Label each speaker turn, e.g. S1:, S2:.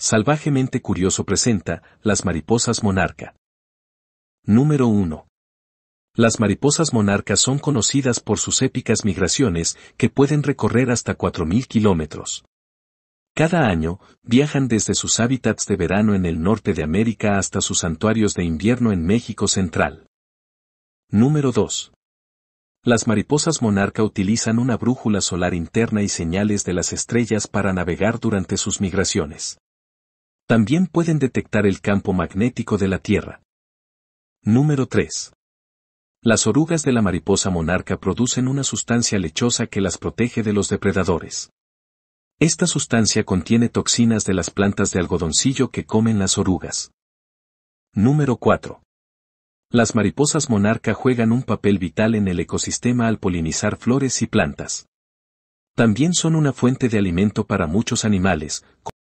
S1: Salvajemente curioso presenta Las mariposas monarca. Número 1. Las mariposas monarcas son conocidas por sus épicas migraciones que pueden recorrer hasta 4.000 kilómetros. Cada año, viajan desde sus hábitats de verano en el norte de América hasta sus santuarios de invierno en México Central. Número 2. Las mariposas monarca utilizan una brújula solar interna y señales de las estrellas para navegar durante sus migraciones. También pueden detectar el campo magnético de la Tierra. Número 3. Las orugas de la mariposa monarca producen una sustancia lechosa que las protege de los depredadores. Esta sustancia contiene toxinas de las plantas de algodoncillo que comen las orugas. Número 4. Las mariposas monarca juegan un papel vital en el ecosistema al polinizar flores y plantas. También son una fuente de alimento para muchos animales,